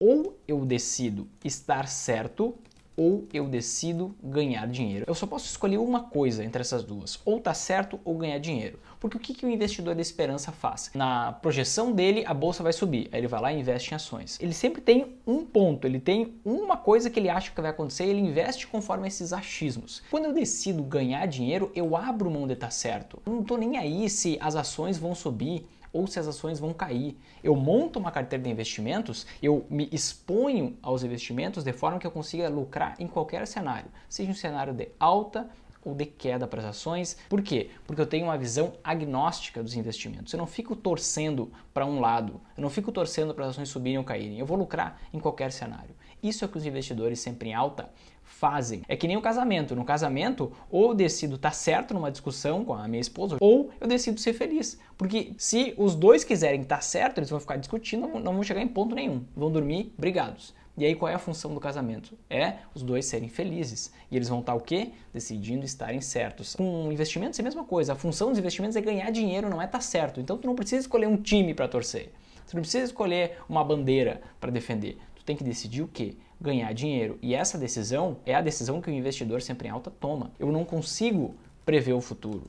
ou eu decido estar certo ou eu decido ganhar dinheiro. Eu só posso escolher uma coisa entre essas duas, ou tá certo ou ganhar dinheiro. Porque o que, que o investidor da esperança faz? Na projeção dele, a bolsa vai subir, aí ele vai lá e investe em ações. Ele sempre tem um ponto, ele tem uma coisa que ele acha que vai acontecer ele investe conforme esses achismos. Quando eu decido ganhar dinheiro, eu abro mão de tá certo. Eu não tô nem aí se as ações vão subir, ou se as ações vão cair. Eu monto uma carteira de investimentos, eu me exponho aos investimentos de forma que eu consiga lucrar em qualquer cenário, seja um cenário de alta, ou de queda para as ações. Por quê? Porque eu tenho uma visão agnóstica dos investimentos. Eu não fico torcendo para um lado, eu não fico torcendo para as ações subirem ou caírem. Eu vou lucrar em qualquer cenário. Isso é o que os investidores sempre em alta fazem. É que nem o casamento. No casamento, ou eu decido estar tá certo numa discussão com a minha esposa, ou eu decido ser feliz. Porque se os dois quiserem estar tá certo, eles vão ficar discutindo, não vão chegar em ponto nenhum. Vão dormir brigados. E aí qual é a função do casamento? É os dois serem felizes. E eles vão estar o quê? Decidindo estarem certos. Com um investimentos é a mesma coisa. A função dos investimentos é ganhar dinheiro, não é estar certo. Então tu não precisa escolher um time para torcer. Tu não precisa escolher uma bandeira para defender. Tu tem que decidir o quê? Ganhar dinheiro. E essa decisão é a decisão que o investidor sempre em alta toma. Eu não consigo prever o futuro.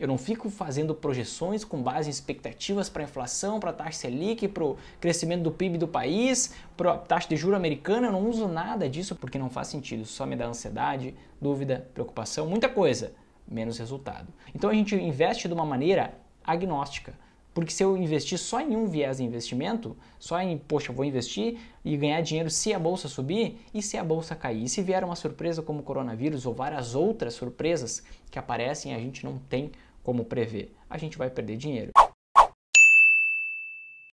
Eu não fico fazendo projeções com base em expectativas para inflação, para taxa Selic, para o crescimento do PIB do país, para a taxa de juro americana. Eu não uso nada disso porque não faz sentido. Só me dá ansiedade, dúvida, preocupação, muita coisa, menos resultado. Então a gente investe de uma maneira agnóstica. Porque se eu investir só em um viés de investimento, só em, poxa, vou investir e ganhar dinheiro se a bolsa subir e se a bolsa cair. E se vier uma surpresa como o coronavírus ou várias outras surpresas que aparecem, a gente não tem como prevê, a gente vai perder dinheiro.